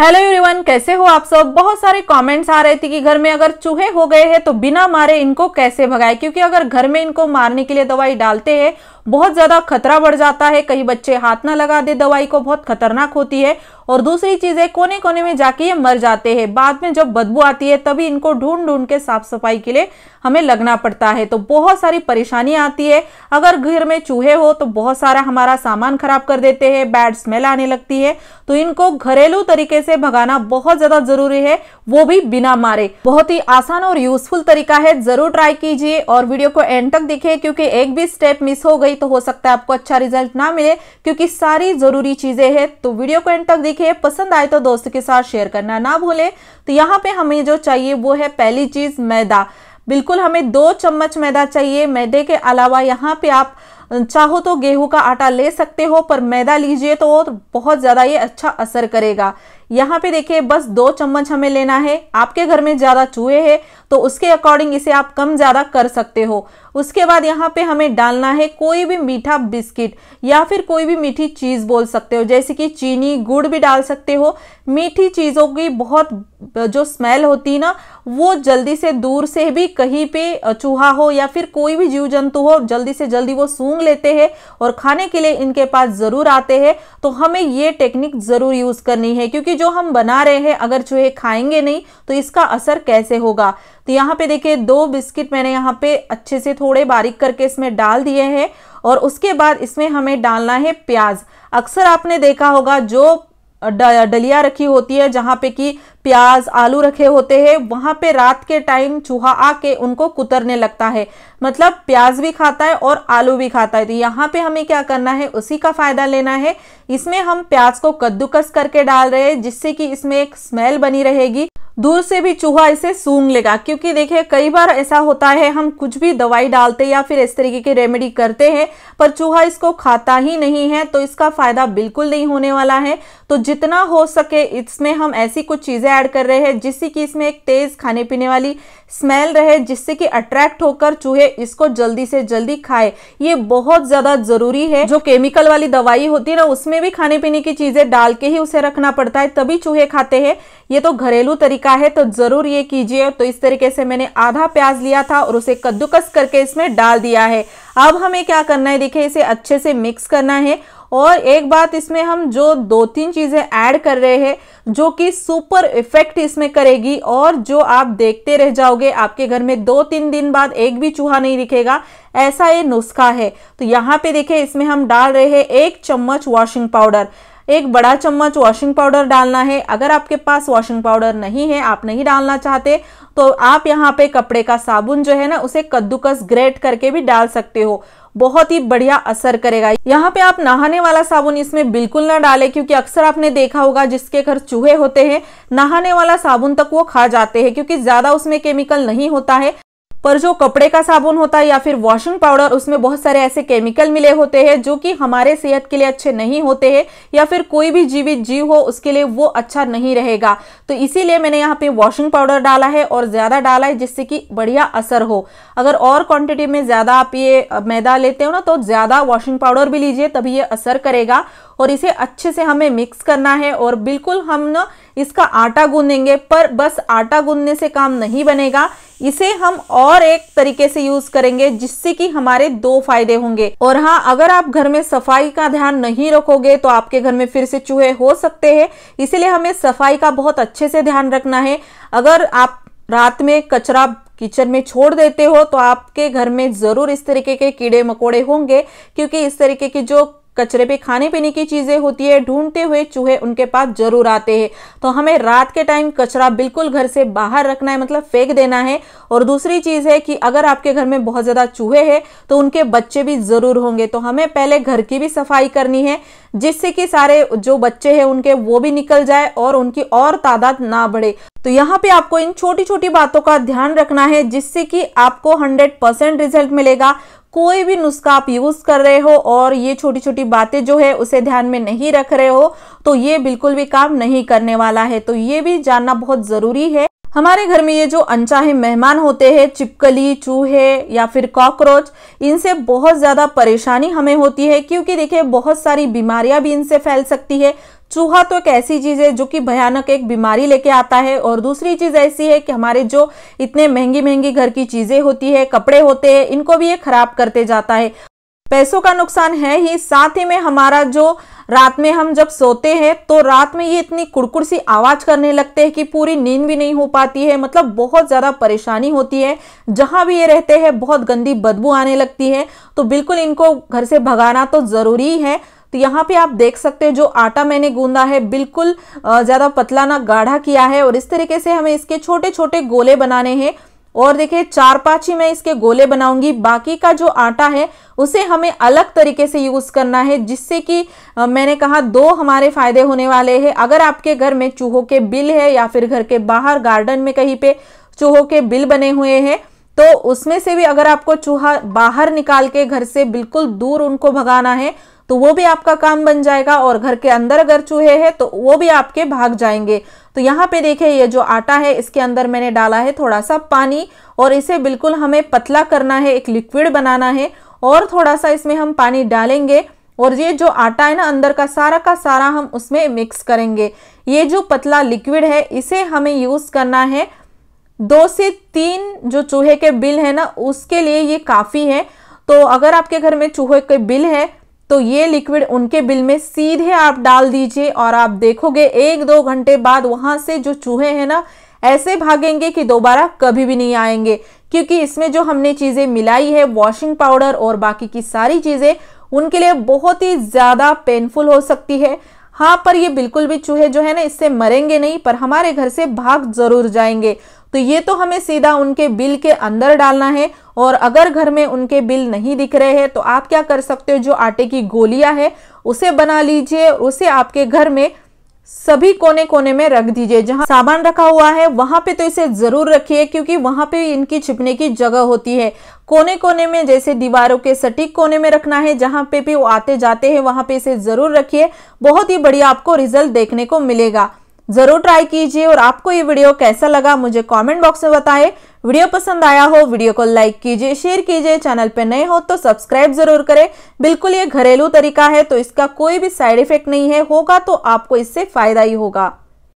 hello everyone कैसे हो आप सब बहुत सारे कमेंट्स आ रहे थे कि घर में अगर चूहे हो गए हैं तो बिना मारे इनको कैसे भगाए क्योंकि अगर घर में इनको मारने के लिए दवाई डालते हैं बहुत ज़्यादा खतरा बढ़ जाता है कहीं बच्चे हाथ ना लगा दे दवाई को बहुत खतरनाक होती है और दूसरी चीज़ है कोने कोने में जाके ये मर जाते हैं बाद में जब बदबू आती है तभी इनको ढूंढ ढूंढ के साफ सफाई के लिए हमें लगना पड़ता है तो बहुत सारी परेशानी आती है अगर घर में चूहे हो तो बहुत सारा हमारा सामान खराब कर देते हैं बैड स्मेल आने लगती है तो इनको घरेलू तरीके से भगाना बहुत ज़्यादा ज़रूरी है वो भी बिना मारे बहुत ही आसान और यूजफुल तरीका है ज़रूर ट्राई कीजिए और वीडियो को एंड तक देखिए क्योंकि एक भी स्टेप मिस हो गई नहीं तो हो सकता है आपको अच्छा रिजल्ट ना मिले क्योंकि सारी जरूरी चीजें हैं तो वीडियो को एंड तक देखिए पसंद आए तो दोस्तों के साथ शेयर करना ना भूलें तो यहाँ पे हमें जो चाहिए वो है पहली चीज मैदा बिल्कुल हमें दो चम्मच मैदा चाहिए मैदे के अलावा यहाँ पे आप चाहो तो गेहूं का आटा ले सकते हो पर मैदा लीजिए तो बहुत ज़्यादा ये अच्छा असर करेगा यहाँ पे देखिए बस दो चम्मच हमें लेना है आपके घर में ज़्यादा चूहे हैं तो उसके अकॉर्डिंग इसे आप कम ज़्यादा कर सकते हो उसके बाद यहाँ पे हमें डालना है कोई भी मीठा बिस्किट या फिर कोई भी मीठी चीज़ बोल सकते हो जैसे कि चीनी गुड़ भी डाल सकते हो मीठी चीज़ों की बहुत जो स्मेल होती है ना वो जल्दी से दूर से भी कहीं पे चूहा हो या फिर कोई भी जीव जंतु हो जल्दी से जल्दी वो सूंघ लेते हैं और खाने के लिए इनके पास ज़रूर आते हैं तो हमें ये टेक्निक ज़रूर यूज़ करनी है क्योंकि जो हम बना रहे हैं अगर चूहे खाएंगे नहीं तो इसका असर कैसे होगा तो यहाँ पे देखिए दो बिस्किट मैंने यहाँ पे अच्छे से थोड़े बारीक करके इसमें डाल दिए हैं और उसके बाद इसमें हमें डालना है प्याज अक्सर आपने देखा होगा जो डलिया रखी होती है जहाँ पे कि प्याज आलू रखे होते हैं वहाँ पे रात के टाइम चूहा आके उनको कुतरने लगता है मतलब प्याज भी खाता है और आलू भी खाता है तो यहाँ पे हमें क्या करना है उसी का फ़ायदा लेना है इसमें हम प्याज को कद्दूकस करके डाल रहे हैं जिससे कि इसमें एक स्मेल बनी रहेगी दूर से भी चूहा इसे सूंघ लेगा क्योंकि देखिए कई बार ऐसा होता है हम कुछ भी दवाई डालते या फिर इस तरीके की रेमेडी करते हैं पर चूहा इसको खाता ही नहीं है तो इसका फायदा बिल्कुल नहीं होने वाला है तो जितना हो सके इसमें हम ऐसी कुछ चीज़ें ऐड कर रहे हैं जिससे कि इसमें एक तेज़ खाने पीने वाली स्मेल रहे जिससे कि अट्रैक्ट होकर चूहे इसको जल्दी से जल्दी खाए ये बहुत ज़्यादा ज़रूरी है जो केमिकल वाली दवाई होती है ना उसमें भी खाने पीने की चीज़ें डाल के ही उसे रखना पड़ता है तभी चूहे खाते हैं ये तो घरेलू तरीका का है तो ज़रूर ये कीजिए तो इस तरीके से मैंने आधा प्याज लिया था और उसे कद्दूकस करके इसमें डाल दिया है अब हमें क्या करना है देखिए इसे अच्छे से मिक्स करना है और एक बात इसमें हम जो दो तीन चीज़ें ऐड कर रहे हैं जो कि सुपर इफेक्ट इसमें करेगी और जो आप देखते रह जाओगे आपके घर में दो तीन दिन बाद एक भी चूहा नहीं दिखेगा ऐसा ये नुस्खा है तो यहाँ पे देखिए इसमें हम डाल रहे हैं एक चम्मच वॉशिंग पाउडर एक बड़ा चम्मच वॉशिंग पाउडर डालना है अगर आपके पास वॉशिंग पाउडर नहीं है आप नहीं डालना चाहते तो आप यहाँ पे कपड़े का साबुन जो है ना उसे कद्दूकस ग्रेट करके भी डाल सकते हो बहुत ही बढ़िया असर करेगा यहाँ पे आप नहाने वाला साबुन इसमें बिल्कुल ना डालें क्योंकि अक्सर आपने देखा होगा जिसके घर चूहे होते हैं नहाने वाला साबुन तक वो खा जाते हैं क्योंकि ज्यादा उसमें केमिकल नहीं होता है पर जो कपड़े का साबुन होता है या फिर वॉशिंग पाउडर उसमें बहुत सारे ऐसे केमिकल मिले होते हैं जो कि हमारे सेहत के लिए अच्छे नहीं होते हैं या फिर कोई भी जीवित जीव हो उसके लिए वो अच्छा नहीं रहेगा तो इसीलिए मैंने यहाँ पे वॉशिंग पाउडर डाला है और ज़्यादा डाला है जिससे कि बढ़िया असर हो अगर और क्वान्टिटी में ज़्यादा आप ये मैदा लेते हो ना तो ज़्यादा वॉशिंग पाउडर भी लीजिए तभी ये असर करेगा और इसे अच्छे से हमें मिक्स करना है और बिल्कुल हम ना इसका आटा गूंदेंगे पर बस आटा गूंदने से काम नहीं बनेगा इसे हम और एक तरीके से यूज करेंगे जिससे कि हमारे दो फायदे होंगे और हाँ अगर आप घर में सफाई का ध्यान नहीं रखोगे तो आपके घर में फिर से चूहे हो सकते हैं इसीलिए हमें सफाई का बहुत अच्छे से ध्यान रखना है अगर आप रात में कचरा किचन में छोड़ देते हो तो आपके घर में ज़रूर इस तरीके के कीड़े मकोड़े होंगे क्योंकि इस तरीके की जो कचरे पे खाने पीने की चीजें होती है ढूंढते हुए चूहे उनके पास जरूर आते हैं तो हमें रात के टाइम कचरा बिल्कुल घर से बाहर रखना है मतलब फेंक देना है और दूसरी चीज है कि अगर आपके घर में बहुत ज्यादा चूहे हैं तो उनके बच्चे भी जरूर होंगे तो हमें पहले घर की भी सफाई करनी है जिससे कि सारे जो बच्चे हैं उनके वो भी निकल जाए और उनकी और तादाद ना बढ़े तो यहाँ पे आपको इन छोटी छोटी बातों का ध्यान रखना है जिससे कि आपको 100 परसेंट रिजल्ट मिलेगा कोई भी नुस्खा आप यूज़ कर रहे हो और ये छोटी छोटी बातें जो है उसे ध्यान में नहीं रख रहे हो तो ये बिल्कुल भी काम नहीं करने वाला है तो ये भी जानना बहुत ज़रूरी है हमारे घर में ये जो अनचाहे मेहमान होते हैं चिपकली चूहे या फिर कॉकरोच इनसे बहुत ज़्यादा परेशानी हमें होती है क्योंकि देखिए बहुत सारी बीमारियां भी इनसे फैल सकती है चूहा तो एक ऐसी चीज़ है जो कि भयानक एक बीमारी लेके आता है और दूसरी चीज़ ऐसी है कि हमारे जो इतने महंगी महंगी घर की चीज़ें होती है कपड़े होते हैं इनको भी ये खराब करते जाता है पैसों का नुकसान है ही साथ ही में हमारा जो रात में हम जब सोते हैं तो रात में ये इतनी कुड़कुड़ सी आवाज़ करने लगते हैं कि पूरी नींद भी नहीं हो पाती है मतलब बहुत ज़्यादा परेशानी होती है जहां भी ये रहते हैं बहुत गंदी बदबू आने लगती है तो बिल्कुल इनको घर से भगाना तो ज़रूरी है तो यहाँ पे आप देख सकते हैं जो आटा मैंने गूंदा है बिल्कुल ज़्यादा पतला ना गाढ़ा किया है और इस तरीके से हमें इसके छोटे छोटे गोले बनाने हैं और देखिए चार पांच ही मैं इसके गोले बनाऊंगी बाकी का जो आटा है उसे हमें अलग तरीके से यूज़ करना है जिससे कि मैंने कहा दो हमारे फ़ायदे होने वाले हैं अगर आपके घर में चूहों के बिल है या फिर घर के बाहर गार्डन में कहीं पे चूहों के बिल बने हुए हैं तो उसमें से भी अगर आपको चूहा बाहर निकाल के घर से बिल्कुल दूर उनको भगाना है तो वो भी आपका काम बन जाएगा और घर के अंदर अगर चूहे हैं तो वो भी आपके भाग जाएंगे तो यहाँ पे देखिए ये जो आटा है इसके अंदर मैंने डाला है थोड़ा सा पानी और इसे बिल्कुल हमें पतला करना है एक लिक्विड बनाना है और थोड़ा सा इसमें हम पानी डालेंगे और ये जो आटा है ना अंदर का सारा का सारा हम उसमें मिक्स करेंगे ये जो पतला लिक्विड है इसे हमें यूज़ करना है दो से तीन जो चूहे के बिल है ना उसके लिए ये काफ़ी है तो अगर आपके घर में चूहे के बिल है तो ये लिक्विड उनके बिल में सीधे आप डाल दीजिए और आप देखोगे एक दो घंटे बाद वहाँ से जो चूहे हैं ना ऐसे भागेंगे कि दोबारा कभी भी नहीं आएंगे क्योंकि इसमें जो हमने चीज़ें मिलाई है वॉशिंग पाउडर और बाकी की सारी चीज़ें उनके लिए बहुत ही ज़्यादा पेनफुल हो सकती है हाँ पर ये बिल्कुल भी चूहे जो है ना इससे मरेंगे नहीं पर हमारे घर से भाग जरूर जाएंगे तो ये तो हमें सीधा उनके बिल के अंदर डालना है और अगर घर में उनके बिल नहीं दिख रहे हैं तो आप क्या कर सकते हो जो आटे की गोलियां है उसे बना लीजिए उसे आपके घर में सभी कोने कोने में रख दीजिए जहां सामान रखा हुआ है वहां पे तो इसे जरूर रखिए क्योंकि वहां पे इनकी छिपने की जगह होती है कोने कोने में जैसे दीवारों के सटीक कोने में रखना है जहां पे भी वो आते जाते हैं वहां पे इसे जरूर रखिए बहुत ही बढ़िया आपको रिजल्ट देखने को मिलेगा जरूर ट्राई कीजिए और आपको ये वीडियो कैसा लगा मुझे कमेंट बॉक्स में बताएं वीडियो पसंद आया हो वीडियो को लाइक कीजिए शेयर कीजिए चैनल पर नए हो तो सब्सक्राइब जरूर करें बिल्कुल ये घरेलू तरीका है तो इसका कोई भी साइड इफेक्ट नहीं है होगा तो आपको इससे फायदा ही होगा